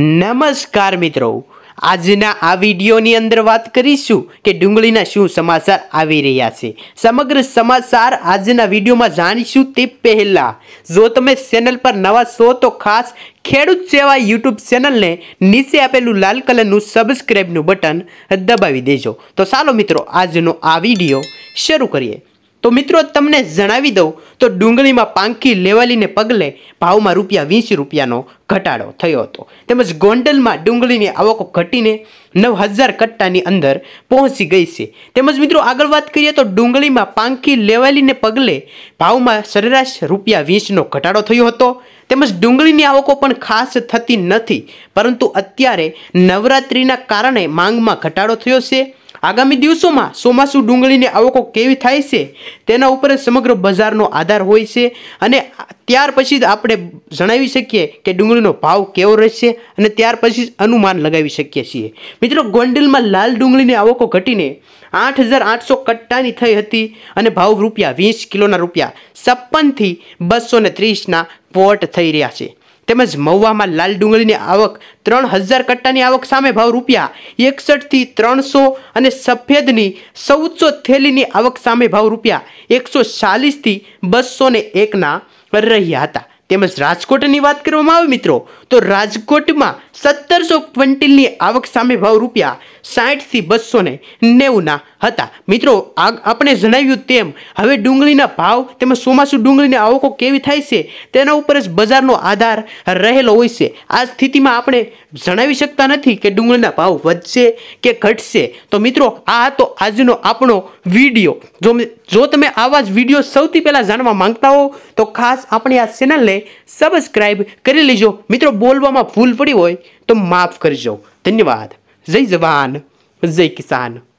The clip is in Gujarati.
નમસ્કાર મિત્રો આજના આ વિડીયોની અંદર વાત કરીશું કે ડુંગળીના શું સમાચાર આવી રહ્યા છે સમગ્ર સમાચાર આજના વિડીયોમાં જાણીશું તે પહેલાં જો તમે ચેનલ પર નવા છો તો ખાસ ખેડૂત સેવા યુટ્યુબ ચેનલને નીચે આપેલું લાલ કલરનું સબસ્ક્રાઈબનું બટન દબાવી દેજો તો ચાલો મિત્રો આજનો આ વિડીયો શરૂ કરીએ તો મિત્રો તમને જણાવી દઉં તો ડુંગળીમાં પાંખી લેવાલીને પગલે ભાવમાં રૂપિયા વીસ રૂપિયાનો ઘટાડો થયો હતો તેમજ ગોંડલમાં ડુંગળીની આવકો ઘટીને નવ હજાર કટ્ટાની અંદર પહોંચી ગઈ છે તેમજ મિત્રો આગળ વાત કરીએ તો ડુંગળીમાં પાંખી લેવાલીને પગલે ભાવમાં સરેરાશ રૂપિયા વીસનો ઘટાડો થયો હતો તેમજ ડુંગળીની આવકો પણ ખાસ થતી નથી પરંતુ અત્યારે નવરાત્રિના કારણે માંગમાં ઘટાડો થયો છે આગામી દિવસોમાં ચોમાસું ડુંગળીની આવકો કેવી થાય છે તેના ઉપર સમગ્ર બજારનો આધાર હોય છે અને ત્યાર પછી જ આપણે જણાવી શકીએ કે ડુંગળીનો ભાવ કેવો રહેશે અને ત્યાર પછી જ અનુમાન લગાવી શકીએ છીએ મિત્રો ગોંડલમાં લાલ ડુંગળીની આવકો ઘટીને આઠ હજાર આઠસો કટ્ટાની થઈ હતી અને ભાવ રૂપિયા વીસ કિલોના રૂપિયા છપ્પનથી બસો ને ત્રીસના પોટ થઈ રહ્યા છે તેમજ મહુવામાં લાલ ડુંગળીની આવક ત્રણ હજાર કટ્ટાની આવક સામે ભાવ રૂપિયા એકસઠથી ત્રણસો અને સફેદની ચૌદસો થેલીની આવક સામે ભાવ રૂપિયા એકસો ચાલીસથી બસો ને એકના રહ્યા હતા તેમજ રાજકોટની વાત કરવામાં આવે મિત્રો તો રાજકોટમાં સત્તરસો ક્વિન્ટલની આવક સામે ભાવ રૂપિયા સાઠથી બસો ને નેવુંના હતા મિત્રો આ આપણે જણાવ્યું તેમ હવે ડુંગળીના ભાવ તેમજ ચોમાસું ડુંગળીની આવકો કેવી થાય છે તેના ઉપર જ બજારનો આધાર રહેલો હોય છે આ સ્થિતિમાં આપણે જણાવી શકતા નથી કે ડુંગળીના ભાવ વધશે કે ઘટશે તો મિત્રો આ હતો આજનો આપણો વિડીયો જો જો તમે આવા જ વિડીયો સૌથી પહેલાં જાણવા માંગતા હો તો ખાસ આપણે આ ચેનલને સબસ્ક્રાઈબ કરી લેજો મિત્રો બોલવામાં ભૂલ પડી હોય તો માફ કરજો ધન્યવાદ زي زبان زي كسان